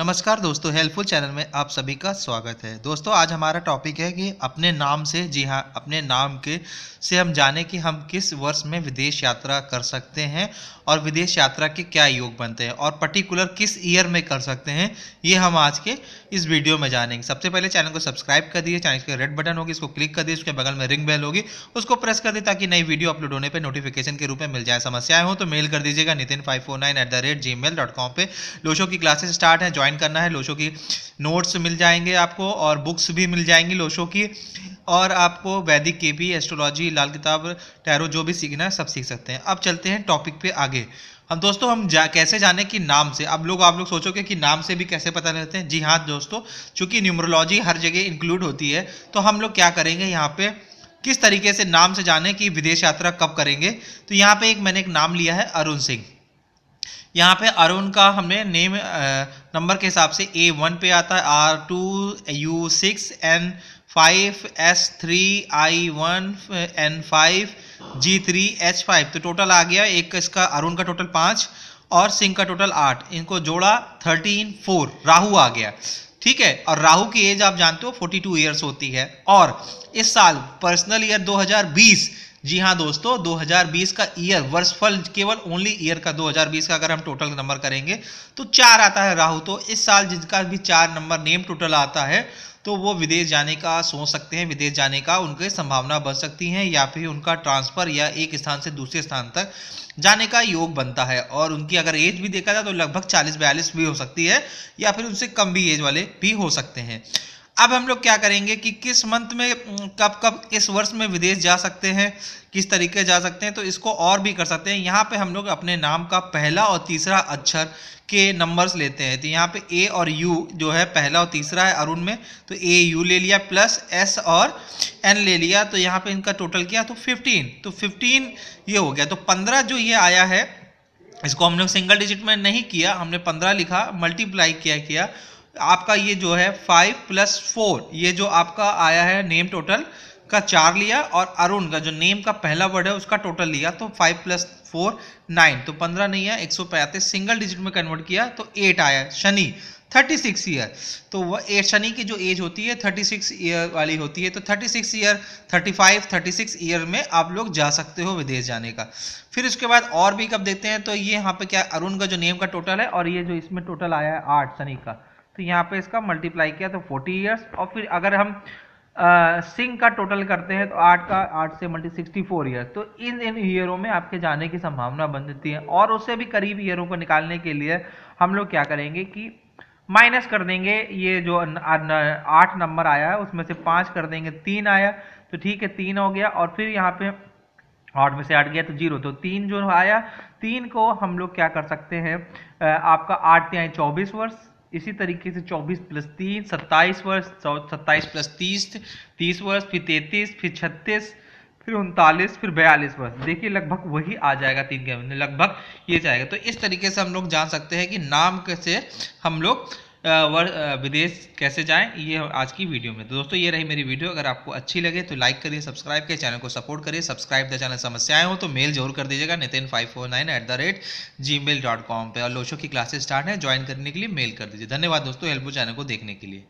नमस्कार दोस्तों helpful channel में आप सभी का स्वागत है दोस्तों आज हमारा टॉपिक है कि अपने नाम से जी हाँ अपने नाम के से हम जाने कि हम किस वर्ष में विदेश यात्रा कर सकते हैं और विदेश यात्रा के क्या योग बनते हैं और पर्टिकुलर किस ईयर में कर सकते हैं ये हम आज के इस वीडियो में जानेंगे सबसे पहले चैनल को सब्सक्राइब कर दिए चैनल के रेड बटन होगी इसको क्लिक कर दिए उसके बगल में रिंग बेल होगी उसको प्रेस कर दिए ताकि नई वीडियो अपलोड होने पर नोटिफिकेशन के रूप में मिल जाए समस्याएं हो तो मेल कर दीजिएगा Nitin five four nine eight the rate G mail dot com पर लोशो की क्लासेस स्टार्ट हैं ज्वाइन ज्वाइन करना है लोशो की नोट्स मिल जाएंगे आपको और बुक्स भी मिल जाएंगी लोशो की और आपको वैदिक के भी एस्ट्रोलॉजी लाल किताब टैरो जो भी सीखना है सब सीख सकते हैं अब चलते हैं टॉपिक पे आगे हम दोस्तों हम जा कैसे जाने कि नाम से अब लोग आप लोग सोचोगे कि नाम से भी कैसे पता रहते हैं जी हाँ दोस्तों चूँकि न्यूमरोलॉजी हर जगह इंक्लूड होती है तो हम लोग क्या करेंगे यहाँ पे किस तरीके से नाम से जाने कि विदेश यात्रा कब करेंगे तो यहाँ पे एक मैंने एक नाम लिया है अरुण सिंह यहाँ पे अरुण का हमने नेम नंबर के हिसाब से ए वन पे आता है R two U six N five S three I one N five G three H five तो टोटल आ गया एक इसका अरुण का टोटल पाँच और सिंह का टोटल आठ इनको जोड़ा थर्टीन फोर राहु आ गया ठीक है और राहु की एज आप जानते हो फोर्टी टू ईयर्स होती है और इस साल पर्सनल ईयर दो जी हाँ दोस्तों 2020 का ईयर वर्षफल केवल ओनली ईयर का 2020 का अगर हम टोटल नंबर करेंगे तो चार आता है राहु तो इस साल जिनका भी चार नंबर नेम टोटल आता है तो वो विदेश जाने का सोच सकते हैं विदेश जाने का उनकी संभावना बन सकती है या फिर उनका ट्रांसफ़र या एक स्थान से दूसरे स्थान तक जाने का योग बनता है और उनकी अगर एज भी देखा जाए तो लगभग चालीस बयालीस भी हो सकती है या फिर उनसे कम भी एज वाले भी हो सकते हैं अब हम लोग क्या करेंगे कि किस मंथ में कब कब किस वर्ष में विदेश जा सकते हैं किस तरीके जा सकते हैं तो इसको और भी कर सकते हैं यहाँ पे हम लोग अपने नाम का पहला और तीसरा अक्षर के नंबर्स लेते हैं तो यहाँ पे ए और यू जो है पहला और तीसरा है अरुण में तो ए यू ले लिया प्लस एस और एन ले लिया तो यहाँ पे इनका टोटल किया तो फिफ्टीन तो फिफ्टीन ये हो गया तो पंद्रह जो ये आया है इसको हम लोग सिंगल डिजिट में नहीं किया हमने पंद्रह लिखा मल्टीप्लाई किया किया आपका ये जो है फाइव प्लस फोर ये जो आपका आया है नेम टोटल का चार लिया और अरुण का जो नेम का पहला वर्ड है उसका टोटल लिया तो फाइव प्लस फोर नाइन तो पंद्रह नहीं है एक सौ पैंतीस सिंगल डिजिट में कन्वर्ट किया तो एट आया शनि थर्टी सिक्स ईयर तो वह एट शनि की जो एज होती है थर्टी सिक्स ईयर वाली होती है तो thirty six year thirty five thirty six year में आप लोग जा सकते हो विदेश जाने का फिर उसके बाद और भी कब देखते हैं तो ये यहाँ पे क्या अरुण का जो नेम का टोटल है और ये जो इसमें टोटल आया है आठ शनि का तो यहाँ पे इसका मल्टीप्लाई किया तो फोर्टी ईयर्स और फिर अगर हम सिंह का टोटल करते हैं तो आठ का आठ से मल्टी सिक्सटी फोर ईयर तो इन इन ईयरों में आपके जाने की संभावना बन जाती है और उससे भी करीब ईयरों को निकालने के लिए हम लोग क्या करेंगे कि माइनस कर देंगे ये जो आठ नंबर आया है उसमें से पाँच कर देंगे तीन आया तो ठीक है तीन हो गया और फिर यहाँ पे आठ में से आठ गया तो जीरो तो तीन जो आया तीन को हम लोग क्या कर सकते हैं आपका आठ त्याई चौबीस वर्ष इसी तरीके से 24 प्लस तीन सत्ताईस वर्ष सत्ताईस प्लस तीस तीस वर्ष फिर तैतीस फिर छत्तीस फिर उनतालीस फिर बयालीस वर्ष देखिए लगभग वही आ जाएगा तीन के लगभग ये जाएगा तो इस तरीके से हम लोग जान सकते हैं कि नाम से हम लोग विदेश कैसे जाएं ये आज की वीडियो में तो दोस्तों ये रही मेरी वीडियो अगर आपको अच्छी लगे तो लाइक करिए सब्सक्राइब करिए चैनल को सपोर्ट करिए सब्सक्राइब द चैनल समस्याएं हो तो मेल जरूर कर दीजिएगा Nitin five four nine eight the rate G mail dot com पर और लोशो की क्लासेस स्टार्ट है ज्वाइन करने के लिए मेल कर दीजिए धन्यवाद दोस्तों हेल्पो चैनल को देखने के लिए